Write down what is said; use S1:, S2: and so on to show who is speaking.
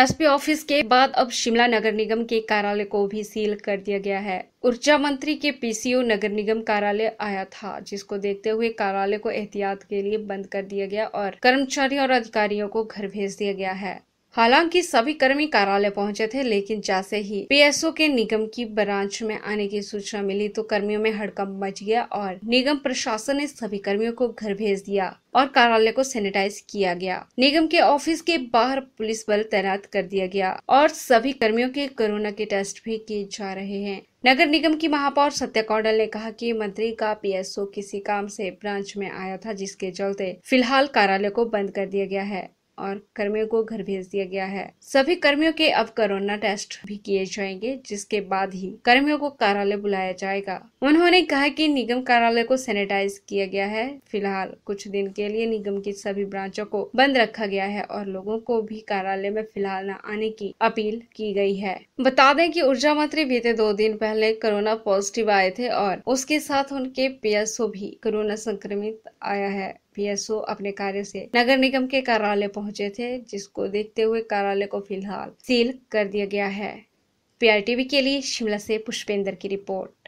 S1: SP office के बाद अब शिमला नगर निगम के कार्यालय को भी सील कर दिया गया है ऊर्जा मंत्री के पीसीओ नगर निगम कार्यालय आया था जिसको देखते हुए कार्यालय को एहतियात के लिए बंद कर दिया गया और कर्मचारियों और अधिकारियों को घर भेज दिया गया है हालांकि सभी कर्मी कार्यालय पहुंचे थे लेकिन जैसे ही पीएसओ के निगम की ब्रांच में आने की सूचना मिली तो कर्मियों में हड़कंप मच गया और निगम प्रशासन ने सभी कर्मियों को घर भेज दिया और कार्यालय को सैनिटाइज किया गया निगम के ऑफिस के बाहर पुलिस बल तैनात कर दिया गया और सभी कर्मियों के कोरोना के टेस्ट भी किए जा रहे हैं नगर निगम की महापौर सत्या कौंडल ने कहा कि मंत्री का पीएसओ किसी काम से ब्रांच में आया था जिसके चलते फिलहाल कार्यालय को बंद कर दिया गया है और कर्मियों को घर भेज दिया गया है सभी कर्मियों के अब कोरोना टेस्ट भी किए जाएंगे जिसके बाद ही कर्मियों को कार्यालय बुलाया जाएगा उन्होंने कहा कि निगम कार्यालय को सैनिटाइज किया गया है फिलहाल कुछ दिन के लिए निगम की सभी ब्रांचों को बंद रखा गया है और लोगों को भी कार्यालय में फिलहाल न आने की अपील की गई है बता दें कि ऊर्जा मंत्री बीते दो दिन पहले कोरोना पॉजिटिव आए थे और उसके साथ उनके पीएसओ भी कोरोना संक्रमित आया है पीएसओ अपने कार्य से नगर निगम के कार्यालय पहुंचे थे जिसको देखते हुए कार्यालय को फिलहाल सील कर दिया गया है पीआरटीवी के लिए शिमला से पुष्पेंद्र की रिपोर्ट